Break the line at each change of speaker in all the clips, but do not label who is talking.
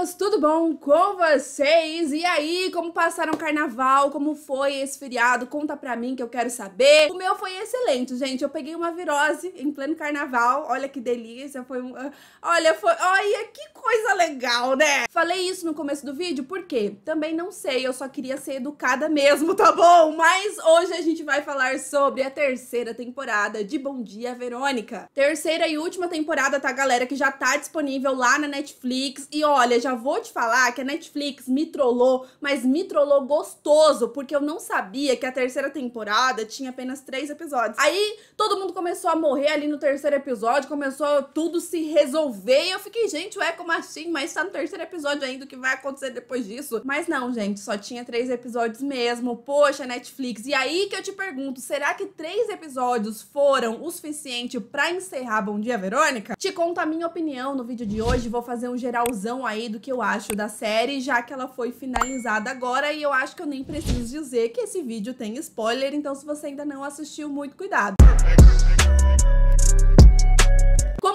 meninos, tudo bom com vocês? E aí, como passaram o carnaval? Como foi esse feriado? Conta pra mim que eu quero saber. O meu foi excelente, gente. Eu peguei uma virose em pleno carnaval. Olha que delícia, foi um... Ah, olha, foi... Olha, que coisa legal, né? Falei isso no começo do vídeo, porque Também não sei, eu só queria ser educada mesmo, tá bom? Mas hoje a gente vai falar sobre a terceira temporada de Bom Dia, Verônica. Terceira e última temporada, tá, galera? Que já tá disponível lá na Netflix. E olha, já já vou te falar que a Netflix me trollou, mas me trollou gostoso, porque eu não sabia que a terceira temporada tinha apenas três episódios. Aí todo mundo começou a morrer ali no terceiro episódio, começou tudo se resolver. E eu fiquei, gente, ué, como assim? Mas tá no terceiro episódio ainda, o que vai acontecer depois disso? Mas não, gente, só tinha três episódios mesmo. Poxa, Netflix. E aí que eu te pergunto, será que três episódios foram o suficiente para encerrar Bom Dia Verônica? Te conta a minha opinião no vídeo de hoje, vou fazer um geralzão aí do que eu acho da série, já que ela foi finalizada agora e eu acho que eu nem preciso dizer que esse vídeo tem spoiler, então se você ainda não assistiu, muito cuidado.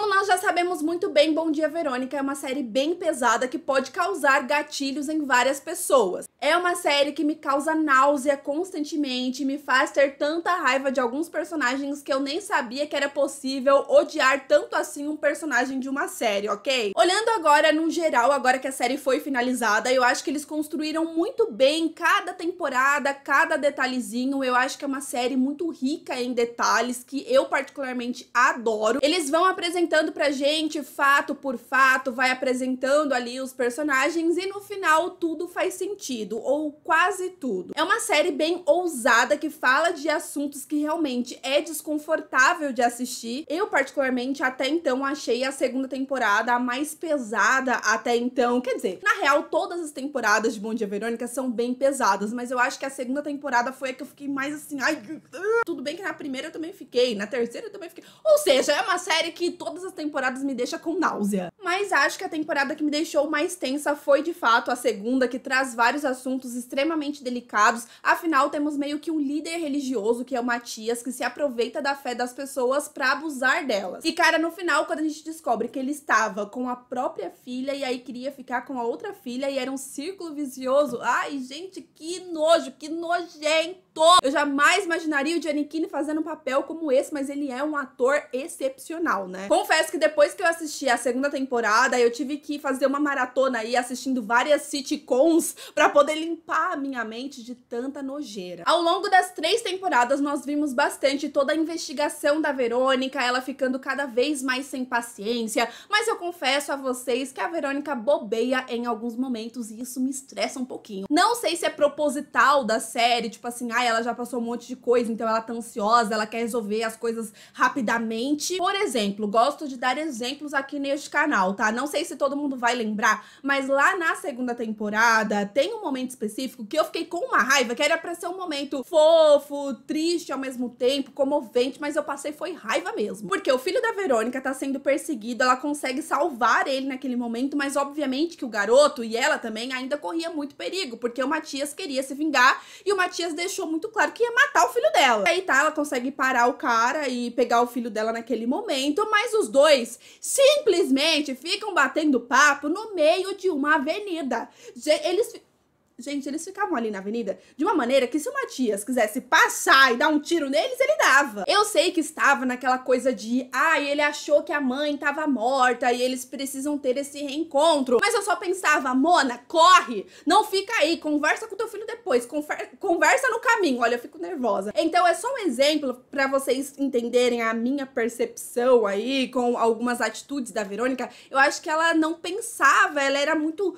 Como nós já sabemos muito bem, Bom Dia Verônica é uma série bem pesada que pode causar gatilhos em várias pessoas. É uma série que me causa náusea constantemente, me faz ter tanta raiva de alguns personagens que eu nem sabia que era possível odiar tanto assim um personagem de uma série, ok? Olhando agora no geral, agora que a série foi finalizada, eu acho que eles construíram muito bem cada temporada, cada detalhezinho. Eu acho que é uma série muito rica em detalhes que eu particularmente adoro. Eles vão apresentando apresentando pra gente fato por fato, vai apresentando ali os personagens e no final tudo faz sentido, ou quase tudo. É uma série bem ousada que fala de assuntos que realmente é desconfortável de assistir. Eu, particularmente, até então achei a segunda temporada a mais pesada até então. Quer dizer, na real, todas as temporadas de Bom Dia Verônica são bem pesadas, mas eu acho que a segunda temporada foi a que eu fiquei mais assim, ai, tudo bem que na primeira eu também fiquei, na terceira eu também fiquei. Ou seja, é uma série que todas as temporadas me deixa com náusea. Mas acho que a temporada que me deixou mais tensa foi de fato a segunda, que traz vários assuntos extremamente delicados. Afinal, temos meio que um líder religioso, que é o Matias, que se aproveita da fé das pessoas para abusar delas. E cara, no final, quando a gente descobre que ele estava com a própria filha e aí queria ficar com a outra filha e era um círculo vicioso. Ai, gente, que nojo, que nojento! ator. Eu jamais imaginaria o Gianni Kini fazendo um papel como esse, mas ele é um ator excepcional, né? Confesso que depois que eu assisti a segunda temporada, eu tive que fazer uma maratona aí assistindo várias sitcoms para poder limpar a minha mente de tanta nojeira. Ao longo das três temporadas, nós vimos bastante toda a investigação da Verônica, ela ficando cada vez mais sem paciência, mas eu confesso a vocês que a Verônica bobeia em alguns momentos e isso me estressa um pouquinho. Não sei se é proposital da série, tipo assim, ah, ela já passou um monte de coisa, então ela tá ansiosa, ela quer resolver as coisas rapidamente. Por exemplo, gosto de dar exemplos aqui neste canal, tá? Não sei se todo mundo vai lembrar, mas lá na segunda temporada tem um momento específico que eu fiquei com uma raiva, que era pra ser um momento fofo, triste ao mesmo tempo, comovente, mas eu passei foi raiva mesmo. Porque o filho da Verônica tá sendo perseguido, ela consegue salvar ele naquele momento, mas obviamente que o garoto e ela também ainda corria muito perigo, porque o Matias queria se vingar e o Matias deixou muito claro que ia matar o filho dela. Aí tá, ela consegue parar o cara e pegar o filho dela naquele momento, mas os dois simplesmente ficam batendo papo no meio de uma avenida. Eles Gente, eles ficavam ali na avenida de uma maneira que se o Matias quisesse passar e dar um tiro neles, ele dava. Eu sei que estava naquela coisa de, ah, ele achou que a mãe estava morta e eles precisam ter esse reencontro. Mas eu só pensava, Mona, corre! Não fica aí, conversa com teu filho depois, conversa no caminho. Olha, eu fico nervosa. Então é só um exemplo para vocês entenderem a minha percepção aí com algumas atitudes da Verônica. Eu acho que ela não pensava, ela era muito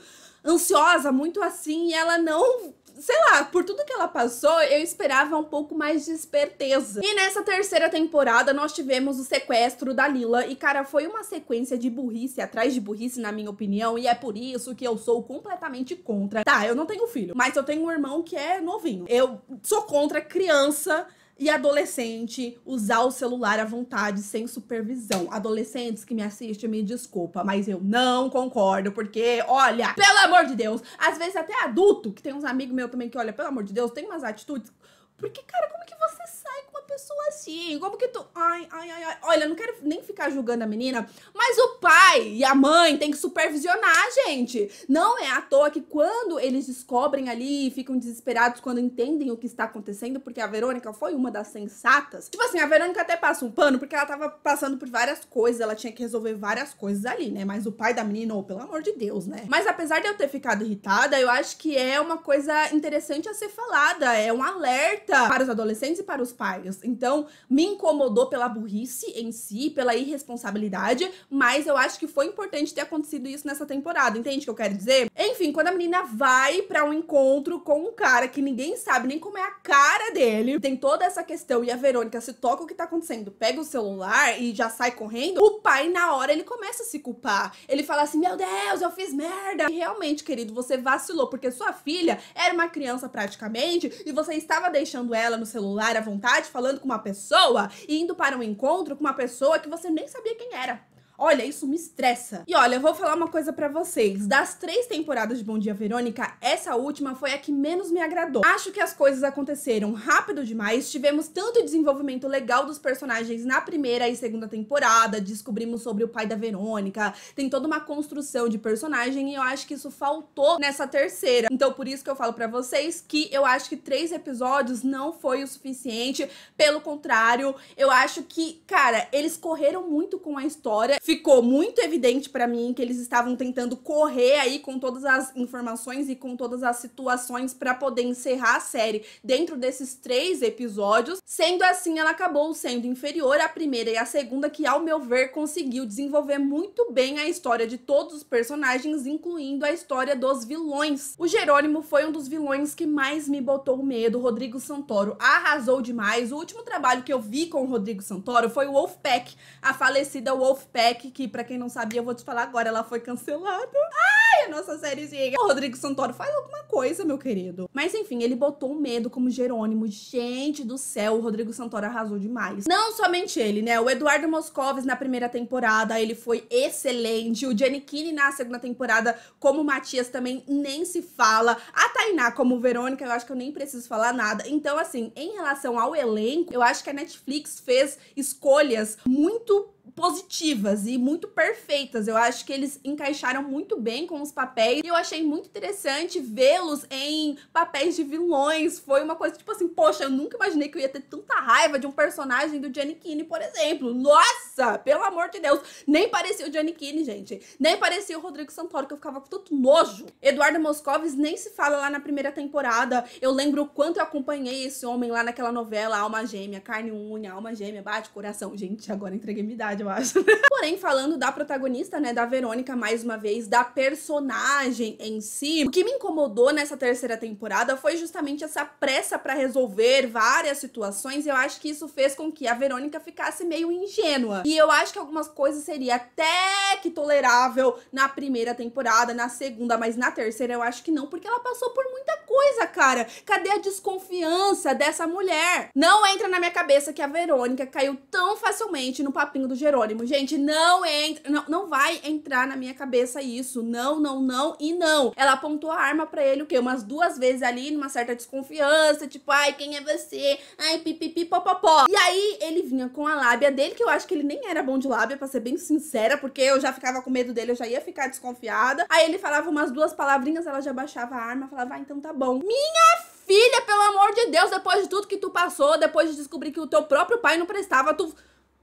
ansiosa, muito assim, e ela não sei lá, por tudo que ela passou, eu esperava um pouco mais de esperteza. E nessa terceira temporada, nós tivemos o sequestro da Lila. E, cara, foi uma sequência de burrice atrás de burrice, na minha opinião. E é por isso que eu sou completamente contra. Tá, eu não tenho filho, mas eu tenho um irmão que é novinho. Eu sou contra criança e adolescente usar o celular à vontade, sem supervisão. Adolescentes que me assistem, me desculpa, mas eu não concordo, porque, olha, pelo amor de Deus, às vezes até adulto, que tem uns amigos meus também que, olha, pelo amor de Deus, tem umas atitudes. Porque, cara, como que você sai pessoa assim? Como que tu. Ai, ai, ai, ai. Olha, não quero nem ficar julgando a menina, mas o pai e a mãe tem que supervisionar, gente. Não é à toa que quando eles descobrem ali e ficam desesperados quando entendem o que está acontecendo, porque a Verônica foi uma das sensatas. Tipo assim, a Verônica até passa um pano porque ela tava passando por várias coisas, ela tinha que resolver várias coisas ali, né? Mas o pai da menina, oh, pelo amor de Deus, né? Mas apesar de eu ter ficado irritada, eu acho que é uma coisa interessante a ser falada, é um alerta para os adolescentes e para os pais. Então, me incomodou pela burrice em si, pela irresponsabilidade, mas eu acho que foi importante ter acontecido isso nessa temporada. Entende o que eu quero dizer? Enfim, quando a menina vai para um encontro com um cara que ninguém sabe nem como é a cara dele, tem toda essa questão e a Verônica se toca o que tá acontecendo, pega o celular e já sai correndo, o pai na hora ele começa a se culpar. Ele fala assim: "Meu Deus, eu fiz merda". E realmente, querido, você vacilou porque sua filha era uma criança praticamente e você estava deixando ela no celular à vontade, falando com uma pessoa e indo para um encontro com uma pessoa que você nem sabia quem era. Olha, isso me estressa. E olha, eu vou falar uma coisa para vocês. Das três temporadas de Bom Dia Verônica, essa última foi a que menos me agradou. Acho que as coisas aconteceram rápido demais. Tivemos tanto desenvolvimento legal dos personagens na primeira e segunda temporada, descobrimos sobre o pai da Verônica, tem toda uma construção de personagem e eu acho que isso faltou nessa terceira. Então, por isso que eu falo para vocês que eu acho que três episódios não foi o suficiente. Pelo contrário, eu acho que, cara, eles correram muito com a história ficou muito evidente para mim que eles estavam tentando correr aí com todas as informações e com todas as situações para poder encerrar a série dentro desses três episódios. Sendo assim, ela acabou sendo inferior à primeira e à segunda, que ao meu ver conseguiu desenvolver muito bem a história de todos os personagens, incluindo a história dos vilões. O Jerônimo foi um dos vilões que mais me botou medo. O Rodrigo Santoro arrasou demais. O último trabalho que eu vi com o Rodrigo Santoro foi o Wolfpack, a falecida Wolfpack que para quem não sabia, eu vou te falar agora, ela foi cancelada. Ai, a nossa sériezinha. O Rodrigo Santoro, faz alguma coisa, meu querido. Mas enfim, ele botou um medo como Jerônimo. Gente do céu, o Rodrigo Santoro arrasou demais. Não somente ele, né? O Eduardo Moscovis na primeira temporada, ele foi excelente. O Kini na segunda temporada, como Matias, também nem se fala. A Tainá como Verônica, eu acho que eu nem preciso falar nada. Então, assim, em relação ao elenco, eu acho que a Netflix fez escolhas muito positivas e muito perfeitas. Eu acho que eles encaixaram muito bem com os papéis e eu achei muito interessante vê-los em papéis de vilões. Foi uma coisa tipo assim, poxa, eu nunca imaginei que eu ia ter tanta raiva de um personagem do Gianni Kini, por exemplo. Nossa, pelo amor de Deus, nem parecia o Gianni Kini, gente. Nem parecia o Rodrigo Santoro, que eu ficava com tanto nojo. Eduardo Moscovis nem se fala lá na primeira temporada. Eu lembro o quanto eu acompanhei esse homem lá naquela novela Alma Gêmea, Carne Unha, Alma Gêmea, Bate Coração. Gente, agora entreguei minha idade verdade, eu acho. Porém, falando da protagonista, né, da Verônica, mais uma vez, da personagem em si, o que me incomodou nessa terceira temporada foi justamente essa pressa para resolver várias situações. E eu acho que isso fez com que a Verônica ficasse meio ingênua. E eu acho que algumas coisas seria até que tolerável na primeira temporada, na segunda, mas na terceira eu acho que não, porque ela passou por muita coisa, cara. Cadê a desconfiança dessa mulher? Não entra na minha cabeça que a Verônica caiu tão facilmente no papinho do Jerônimo. Gente, não entra, não, não vai entrar na minha cabeça isso. Não, não, não e não. Ela apontou a arma para ele o quê? Umas duas vezes ali, numa certa desconfiança, tipo, ai, quem é você? Ai, pipipi, popopó. E aí ele vinha com a lábia dele, que eu acho que ele nem era bom de lábia, para ser bem sincera, porque eu já ficava com medo dele, eu já ia ficar desconfiada. Aí ele falava umas duas palavrinhas, ela já baixava a arma, falava, ah, então tá bom. Minha filha, pelo amor de Deus, depois de tudo que tu passou, depois de descobrir que o teu próprio pai não prestava, tu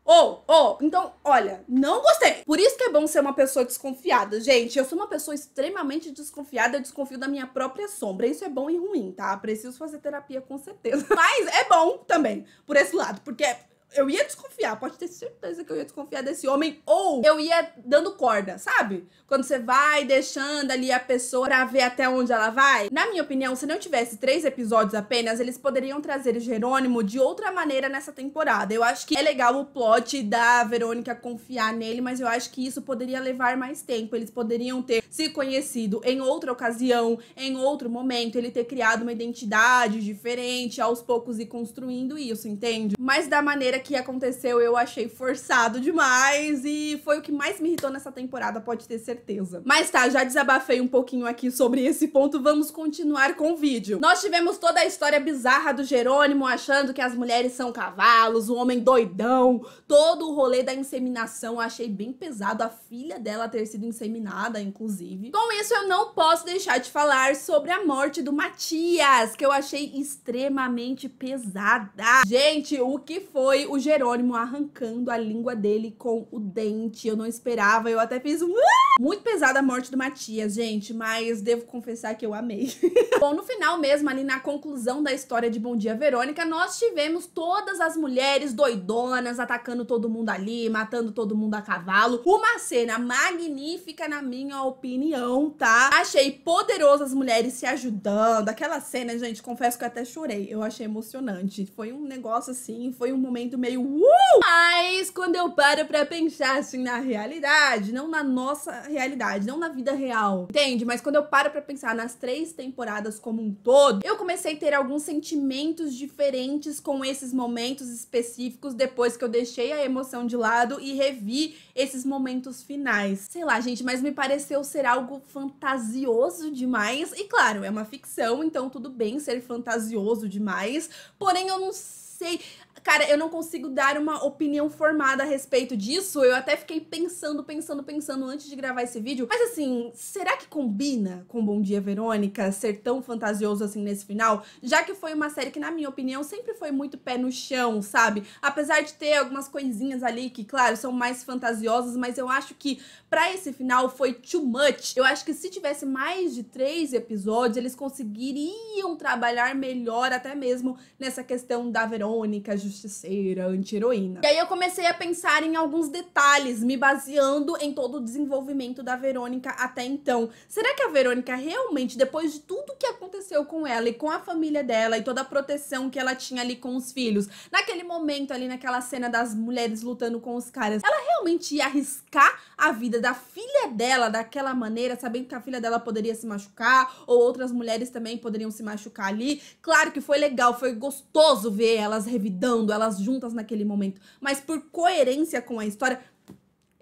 ou, oh, ou. Oh. Então, olha, não gostei. Por isso que é bom ser uma pessoa desconfiada, gente. Eu sou uma pessoa extremamente desconfiada, eu desconfio da minha própria sombra. Isso é bom e ruim, tá? Preciso fazer terapia com certeza. Mas é bom também, por esse lado, porque eu ia desconfiar, pode ter certeza que eu ia desconfiar desse homem, ou eu ia dando corda, sabe? Quando você vai deixando ali a pessoa pra ver até onde ela vai. Na minha opinião, se não tivesse três episódios apenas, eles poderiam trazer Jerônimo de outra maneira nessa temporada. Eu acho que é legal o plot da Verônica confiar nele, mas eu acho que isso poderia levar mais tempo. Eles poderiam ter se conhecido em outra ocasião, em outro momento, ele ter criado uma identidade diferente, aos poucos e construindo isso, entende? Mas da maneira que aconteceu eu achei forçado demais e foi o que mais me irritou nessa temporada, pode ter certeza. Mas tá, já desabafei um pouquinho aqui sobre esse ponto, vamos continuar com o vídeo. Nós tivemos toda a história bizarra do Jerônimo achando que as mulheres são cavalos, o homem doidão, todo o rolê da inseminação, eu achei bem pesado a filha dela ter sido inseminada, inclusive. Com isso, eu não posso deixar de falar sobre a morte do Matias, que eu achei extremamente pesada. Gente, o que foi o Jerônimo arrancando a língua dele com o dente. Eu não esperava, eu até fiz um. Ah! Muito pesada a morte do Matias, gente, mas devo confessar que eu amei. Bom, no final mesmo, ali na conclusão da história de Bom Dia Verônica, nós tivemos todas as mulheres doidonas atacando todo mundo ali, matando todo mundo a cavalo. Uma cena magnífica, na minha opinião, tá? Achei poderoso as mulheres se ajudando. Aquela cena, gente, confesso que eu até chorei. Eu achei emocionante. Foi um negócio assim, foi um momento momento meio uh! Mas quando eu paro pra pensar assim na realidade, não na nossa realidade, não na vida real, entende? Mas quando eu paro pra pensar nas três temporadas como um todo, eu comecei a ter alguns sentimentos diferentes com esses momentos específicos depois que eu deixei a emoção de lado e revi esses momentos finais. Sei lá, gente, mas me pareceu ser algo fantasioso demais. E claro, é uma ficção, então tudo bem ser fantasioso demais. Porém, eu não sei. Cara, eu não consigo dar uma opinião formada a respeito disso. Eu até fiquei pensando, pensando, pensando antes de gravar esse vídeo. Mas assim, será que combina com Bom Dia Verônica ser tão fantasioso assim nesse final? Já que foi uma série que, na minha opinião, sempre foi muito pé no chão, sabe? Apesar de ter algumas coisinhas ali que, claro, são mais fantasiosas, mas eu acho que para esse final foi too much. Eu acho que se tivesse mais de três episódios, eles conseguiriam trabalhar melhor, até mesmo nessa questão da Verônica, justiceira, anti-heroína. E aí eu comecei a pensar em alguns detalhes, me baseando em todo o desenvolvimento da Verônica até então. Será que a Verônica realmente, depois de tudo que aconteceu com ela e com a família dela e toda a proteção que ela tinha ali com os filhos, naquele momento ali, naquela cena das mulheres lutando com os caras, ela realmente ia arriscar a vida da filha dela daquela maneira, sabendo que a filha dela poderia se machucar ou outras mulheres também poderiam se machucar ali? Claro que foi legal, foi gostoso ver elas revidando elas juntas naquele momento. Mas por coerência com a história,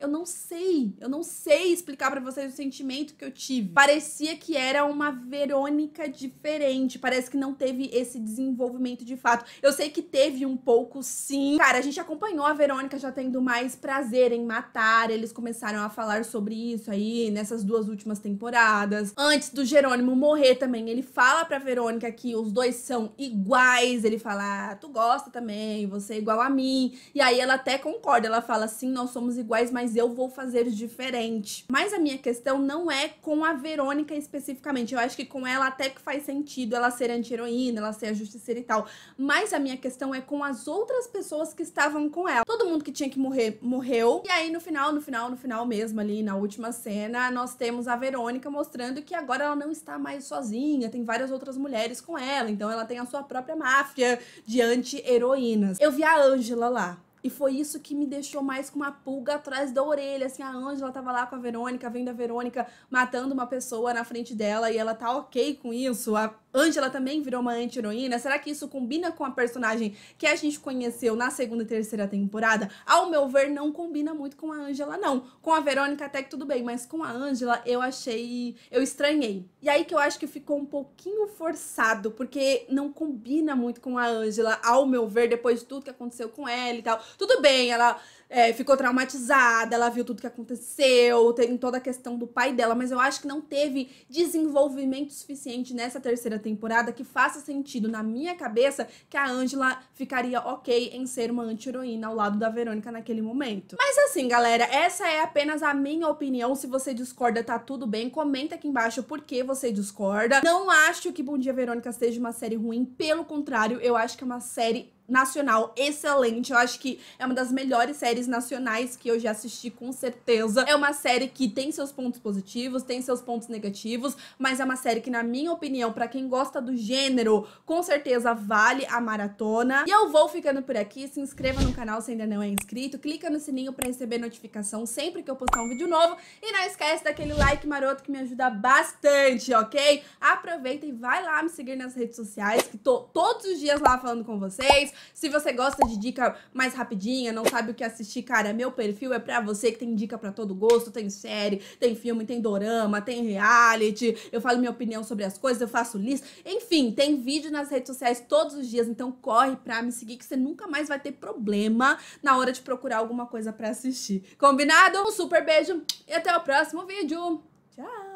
eu não sei, eu não sei explicar para vocês o sentimento que eu tive. Hum. Parecia que era uma Verônica diferente, parece que não teve esse desenvolvimento de fato. Eu sei que teve um pouco sim. Cara, a gente acompanhou a Verônica já tendo mais prazer em matar, eles começaram a falar sobre isso aí nessas duas últimas temporadas. Antes do Jerônimo morrer também, ele fala pra Verônica que os dois são iguais, ele fala: ah, "Tu gosta também, você é igual a mim". E aí ela até concorda, ela fala: "Sim, nós somos iguais, mas mas eu vou fazer diferente. Mas a minha questão não é com a Verônica especificamente. Eu acho que com ela até que faz sentido ela ser anti-heroína, ela ser a justiceira e tal. Mas a minha questão é com as outras pessoas que estavam com ela. Todo mundo que tinha que morrer, morreu. E aí no final, no final, no final mesmo, ali na última cena, nós temos a Verônica mostrando que agora ela não está mais sozinha, tem várias outras mulheres com ela. Então ela tem a sua própria máfia de anti-heroínas. Eu vi a Ângela lá. E foi isso que me deixou mais com uma pulga atrás da orelha. Assim, a Ângela tava lá com a Verônica, vendo a Verônica matando uma pessoa na frente dela e ela tá ok com isso. A Ângela também virou uma anti-heroína. Será que isso combina com a personagem que a gente conheceu na segunda e terceira temporada? Ao meu ver, não combina muito com a Ângela, não. Com a Verônica até que tudo bem, mas com a Ângela eu achei. Eu estranhei. E aí que eu acho que ficou um pouquinho forçado, porque não combina muito com a Ângela, ao meu ver, depois de tudo que aconteceu com ela e tal. Tudo bem, ela é, ficou traumatizada, ela viu tudo que aconteceu, tem toda a questão do pai dela, mas eu acho que não teve desenvolvimento suficiente nessa terceira temporada que faça sentido, na minha cabeça, que a Angela ficaria ok em ser uma anti-heroína ao lado da Verônica naquele momento. Mas assim, galera, essa é apenas a minha opinião. Se você discorda, tá tudo bem. Comenta aqui embaixo por que você discorda. Não acho que Bom Dia Verônica seja uma série ruim, pelo contrário, eu acho que é uma série nacional excelente. Eu acho que é uma das melhores séries nacionais que eu já assisti, com certeza. É uma série que tem seus pontos positivos, tem seus pontos negativos, mas é uma série que, na minha opinião, para quem gosta do gênero, com certeza vale a maratona. E eu vou ficando por aqui. Se inscreva no canal se ainda não é inscrito, clica no sininho para receber notificação sempre que eu postar um vídeo novo. E não esquece daquele like maroto que me ajuda bastante, ok? Aproveita e vai lá me seguir nas redes sociais, que tô todos os dias lá falando com vocês. Se você gosta de dica mais rapidinha, não sabe o que assistir, cara, meu perfil é pra você que tem dica para todo gosto, tem série, tem filme, tem dorama, tem reality, eu falo minha opinião sobre as coisas, eu faço lista, enfim, tem vídeo nas redes sociais todos os dias, então corre pra me seguir que você nunca mais vai ter problema na hora de procurar alguma coisa para assistir. Combinado? Um super beijo e até o próximo vídeo. Tchau!